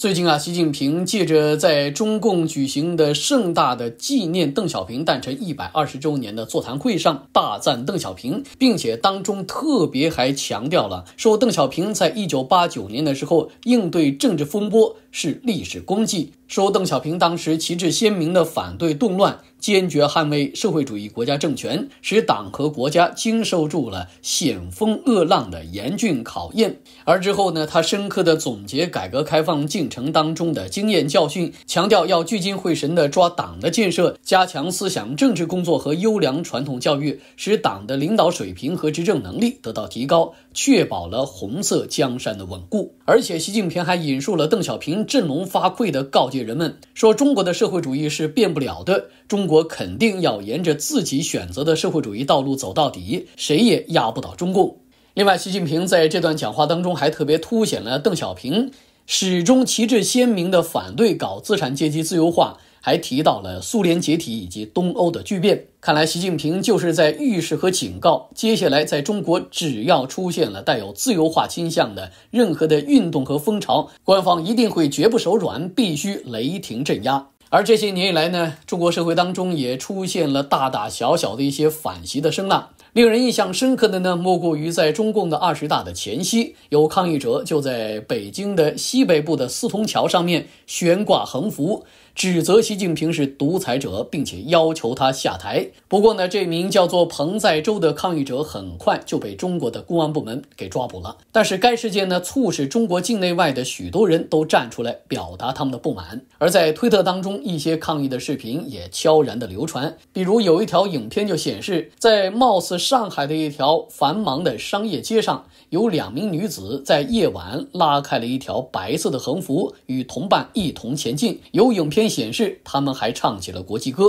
最近啊，习近平借着在中共举行的盛大的纪念邓小平诞辰一百二十周年的座谈会上，大赞邓小平，并且当中特别还强调了，说邓小平在一九八九年的时候应对政治风波是历史功绩，说邓小平当时旗帜鲜明的反对动乱。坚决捍卫社会主义国家政权，使党和国家经受住了险风恶浪的严峻考验。而之后呢，他深刻的总结改革开放进程当中的经验教训，强调要聚精会神的抓党的建设，加强思想政治工作和优良传统教育，使党的领导水平和执政能力得到提高。确保了红色江山的稳固，而且习近平还引述了邓小平振聋发聩的告诫人们说：“中国的社会主义是变不了的，中国肯定要沿着自己选择的社会主义道路走到底，谁也压不倒中共。”另外，习近平在这段讲话当中还特别凸显了邓小平始终旗帜鲜明的反对搞资产阶级自由化。还提到了苏联解体以及东欧的巨变，看来习近平就是在预示和警告，接下来在中国只要出现了带有自由化倾向的任何的运动和风潮，官方一定会绝不手软，必须雷霆镇压。而这些年以来呢，中国社会当中也出现了大大小小的一些反习的声浪，令人印象深刻的呢，莫过于在中共的二十大的前夕，有抗议者就在北京的西北部的四通桥上面悬挂横幅。指责习近平是独裁者，并且要求他下台。不过呢，这名叫做彭在洲的抗议者很快就被中国的公安部门给抓捕了。但是该事件呢，促使中国境内外的许多人都站出来表达他们的不满。而在推特当中，一些抗议的视频也悄然的流传。比如有一条影片就显示，在貌似上海的一条繁忙的商业街上，有两名女子在夜晚拉开了一条白色的横幅，与同伴一同前进。有影片。显示，他们还唱起了国际歌。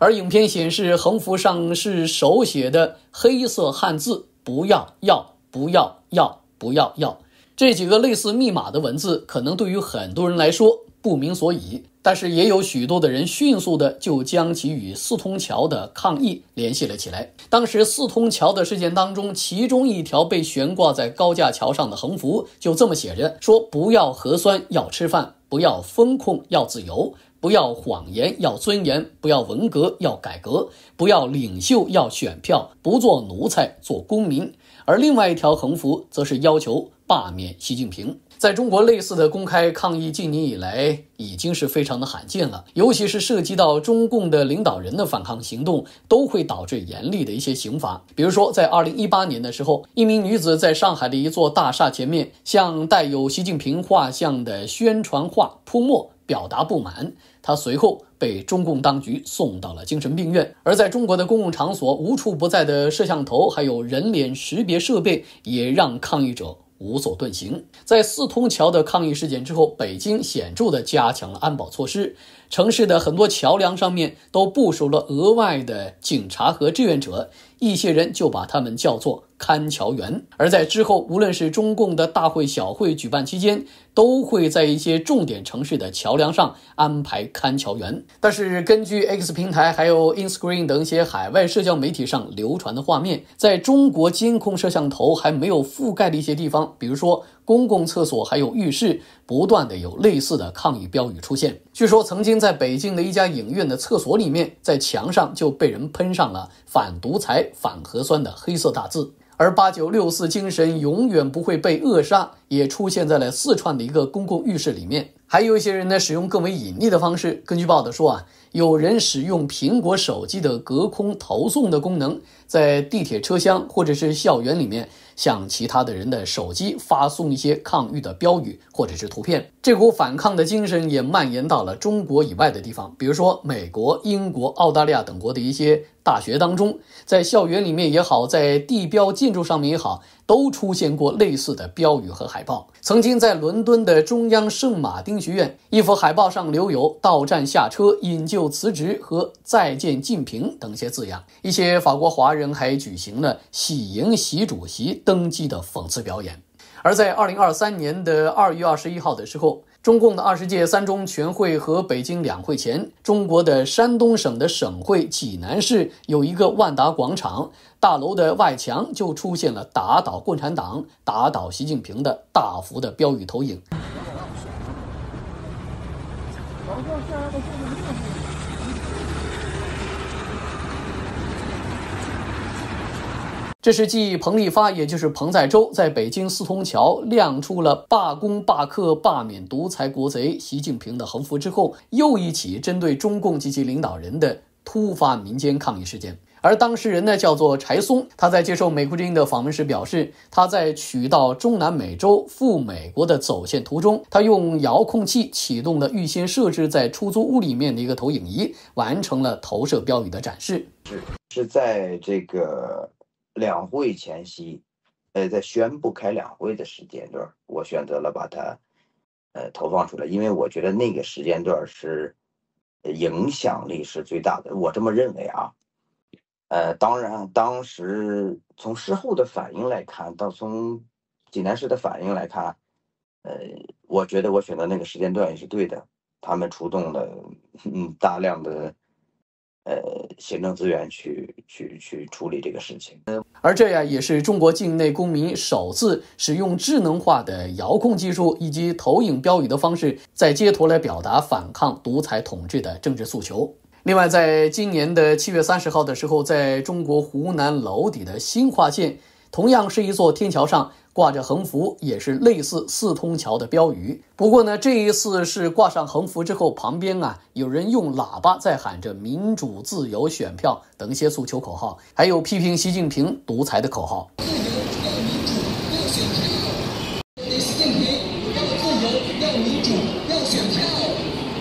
而影片显示，横幅上是手写的黑色汉字，不要，要，不要，要，不要，要，这几个类似密码的文字，可能对于很多人来说不明所以。但是也有许多的人迅速的就将其与四通桥的抗议联系了起来。当时四通桥的事件当中，其中一条被悬挂在高架桥上的横幅就这么写着：“说不要核酸，要吃饭；不要风控，要自由；不要谎言，要尊严；不要文革，要改革；不要领袖，要选票；不做奴才，做公民。”而另外一条横幅则是要求罢免习近平。在中国，类似的公开抗议近年以来已经是非常的罕见了，尤其是涉及到中共的领导人的反抗行动，都会导致严厉的一些刑罚。比如说，在二零一八年的时候，一名女子在上海的一座大厦前面向带有习近平画像的宣传画泼墨，表达不满，她随后被中共当局送到了精神病院。而在中国的公共场所无处不在的摄像头还有人脸识别设备，也让抗议者。无所遁形。在四通桥的抗议事件之后，北京显著地加强了安保措施，城市的很多桥梁上面都部署了额外的警察和志愿者，一些人就把他们叫做。看桥员，而在之后，无论是中共的大会小会举办期间，都会在一些重点城市的桥梁上安排看桥员。但是，根据 X 平台还有 i n s c r e e n 等一些海外社交媒体上流传的画面，在中国监控摄像头还没有覆盖的一些地方，比如说公共厕所还有浴室，不断的有类似的抗议标语出现。据说，曾经在北京的一家影院的厕所里面，在墙上就被人喷上了“反独裁、反核酸”的黑色大字。而八九六四精神永远不会被扼杀，也出现在了四川的一个公共浴室里面。还有一些人呢，使用更为隐秘的方式。根据报道说啊，有人使用苹果手机的隔空投送的功能，在地铁车厢或者是校园里面，向其他的人的手机发送一些抗欲的标语或者是图片。这股反抗的精神也蔓延到了中国以外的地方，比如说美国、英国、澳大利亚等国的一些。大学当中，在校园里面也好，在地标建筑上面也好，都出现过类似的标语和海报。曾经在伦敦的中央圣马丁学院，一幅海报上留有“到站下车，引咎辞职”和“再见，晋平”等些字样。一些法国华人还举行了喜迎习主席登基的讽刺表演。而在二零二三年的二月二十一号的时候。中共的二十届三中全会和北京两会前，中国的山东省的省会济南市有一个万达广场大楼的外墙，就出现了“打倒共产党，打倒习近平”的大幅的标语投影。这是继彭立发，也就是彭在洲在北京四通桥亮出了“罢工、罢课、罢免独裁国贼习近平”的横幅之后，又一起针对中共及其领导人的突发民间抗议事件。而当事人呢，叫做柴松。他在接受美国之音的访问时表示，他在取道中南美洲赴美国的走线途中，他用遥控器启动了预先设置在出租屋里面的一个投影仪，完成了投射标语的展示。是是在这个。两会前夕，呃，在宣布开两会的时间段，我选择了把它，呃，投放出来，因为我觉得那个时间段是影响力是最大的，我这么认为啊。呃，当然，当时从事后的反应来看，到从济南市的反应来看，呃，我觉得我选择那个时间段也是对的，他们出动了大量的。呃，行政资源去去去处理这个事情。而这呀，也是中国境内公民首次使用智能化的遥控技术以及投影标语的方式，在街头来表达反抗独裁统治的政治诉求。另外，在今年的七月三十号的时候，在中国湖南娄底的新化县。同样是一座天桥上挂着横幅，也是类似四通桥的标语。不过呢，这一次是挂上横幅之后，旁边啊有人用喇叭在喊着“民主自由、选票”等一些诉求口号，还有批评习近平独裁的口号。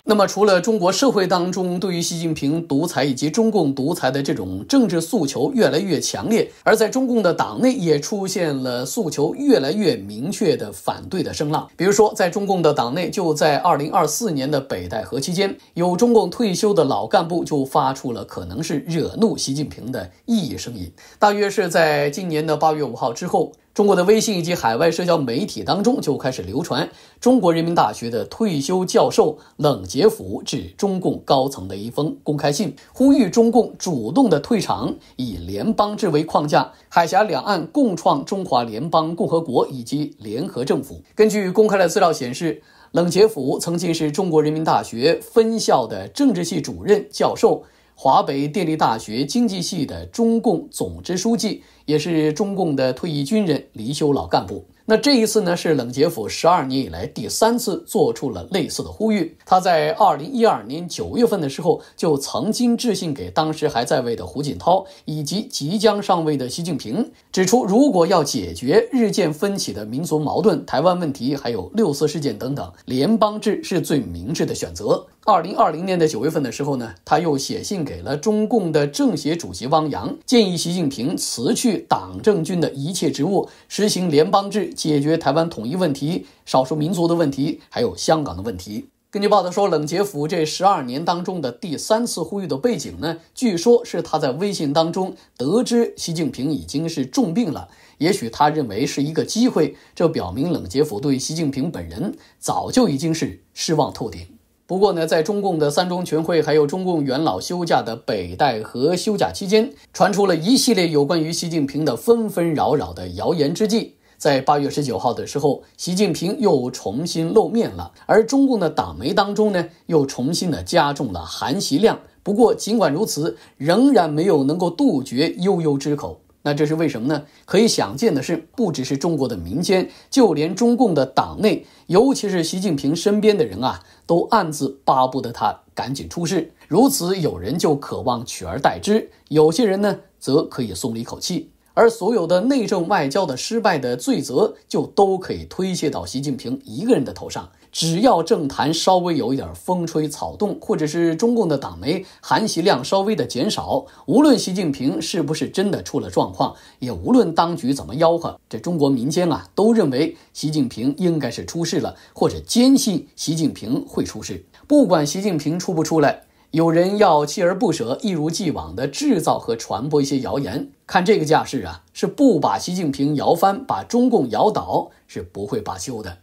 那么，除了中国社会当中对于习近平独裁以及中共独裁的这种政治诉求越来越强烈，而在中共的党内也出现了诉求越来越明确的反对的声浪。比如说，在中共的党内，就在二零二四年的北戴河期间，有中共退休的老干部就发出了可能是惹怒习近平的异议声音，大约是在今年的八月五号之后。中国的微信以及海外社交媒体当中就开始流传中国人民大学的退休教授冷杰甫致中共高层的一封公开信，呼吁中共主动的退场，以联邦制为框架，海峡两岸共创中华联邦共和国以及联合政府。根据公开的资料显示，冷杰甫曾经是中国人民大学分校的政治系主任教授。华北电力大学经济系的中共总支书记，也是中共的退役军人离休老干部。那这一次呢，是冷杰甫十二年以来第三次做出了类似的呼吁。他在二零一二年九月份的时候，就曾经致信给当时还在位的胡锦涛以及即将上位的习近平，指出如果要解决日渐分歧的民族矛盾、台湾问题，还有六四事件等等，联邦制是最明智的选择。二零二零年的九月份的时候呢，他又写信给了中共的政协主席汪洋，建议习近平辞去党政军的一切职务，实行联邦制。解决台湾统一问题、少数民族的问题，还有香港的问题。根据报道说，冷杰甫这十二年当中的第三次呼吁的背景呢，据说是他在微信当中得知习近平已经是重病了，也许他认为是一个机会。这表明冷杰甫对习近平本人早就已经是失望透顶。不过呢，在中共的三中全会，还有中共元老休假的北戴河休假期间，传出了一系列有关于习近平的纷纷扰扰的谣言之际。在八月十九号的时候，习近平又重新露面了，而中共的党媒当中呢，又重新的加重了含习量。不过，尽管如此，仍然没有能够杜绝悠悠之口。那这是为什么呢？可以想见的是，不只是中国的民间，就连中共的党内，尤其是习近平身边的人啊，都暗自巴不得他赶紧出事。如此，有人就渴望取而代之，有些人呢，则可以松了一口气。而所有的内政外交的失败的罪责，就都可以推卸到习近平一个人的头上。只要政坛稍微有一点风吹草动，或者是中共的党媒含习量稍微的减少，无论习近平是不是真的出了状况，也无论当局怎么吆喝，这中国民间啊，都认为习近平应该是出事了，或者坚信习近平会出事。不管习近平出不出来。有人要锲而不舍、一如既往地制造和传播一些谣言。看这个架势啊，是不把习近平摇翻、把中共摇倒是不会罢休的。